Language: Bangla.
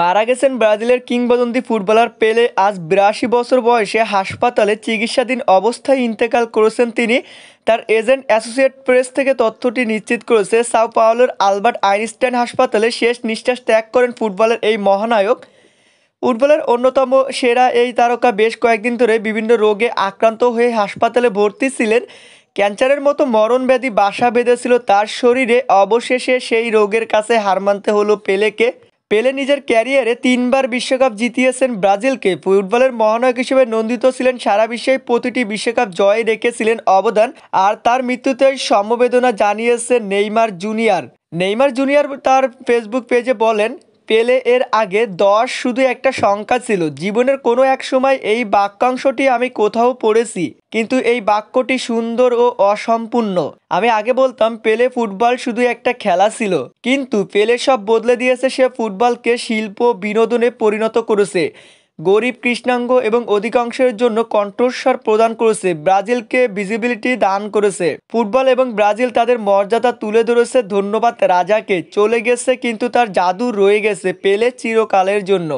মারা গেছেন ব্রাজিলের কিংবদন্তি ফুটবলার পেলে আজ বিরাশি বছর বয়সে হাসপাতালে চিকিৎসাধীন অবস্থায় ইন্তেকাল করেছেন তিনি তার এজেন্ট অ্যাসোসিয়েট প্রেস থেকে তথ্যটি নিশ্চিত করেছে সাউ পাওলোর আলবার্ট আইনস্টাইন হাসপাতালে শেষ নিঃশ্বাস ত্যাগ করেন ফুটবলের এই মহানায়ক ফুটবলের অন্যতম সেরা এই তারকা বেশ কয়েকদিন ধরে বিভিন্ন রোগে আক্রান্ত হয়ে হাসপাতালে ভর্তি ছিলেন ক্যান্সারের মতো মরণ ব্যাধি বাসা বেঁধেছিল তার শরীরে অবশেষে সেই রোগের কাছে হার মানতে হলো পেলেকে পেলে নিজের ক্যারিয়ারে তিনবার বিশ্বকাপ জিতিয়েছেন ব্রাজিলকে ফুটবলের মহানায়ক হিসেবে নন্দিত ছিলেন সারা বিশ্বে প্রতিটি বিশ্বকাপ জয়ে রেখেছিলেন অবদান আর তার মৃত্যুতে সমবেদনা জানিয়েছে নেইমার জুনিয়র নেইমার জুনিয়র তার ফেসবুক পেজে বলেন পেলে এর আগে দশ শুধু একটা সংখ্যা ছিল জীবনের কোনো এক সময় এই বাক্যাংশটি আমি কোথাও পড়েছি কিন্তু এই বাক্যটি সুন্দর ও অসম্পূর্ণ আমি আগে বলতাম পেলে ফুটবল শুধু একটা খেলা ছিল কিন্তু পেলে সব বদলে দিয়েছে সে ফুটবলকে শিল্প বিনোদনে পরিণত করেছে গরিব কৃষ্ণাঙ্গ এবং অধিকাংশের জন্য কণ্ঠস্বর প্রদান করেছে ব্রাজিলকে ভিজিবিলিটি দান করেছে ফুটবল এবং ব্রাজিল তাদের মর্যাদা তুলে ধরেছে ধন্যবাদ রাজাকে চলে গেছে কিন্তু তার জাদু রয়ে গেছে পেলে চিরকালের জন্য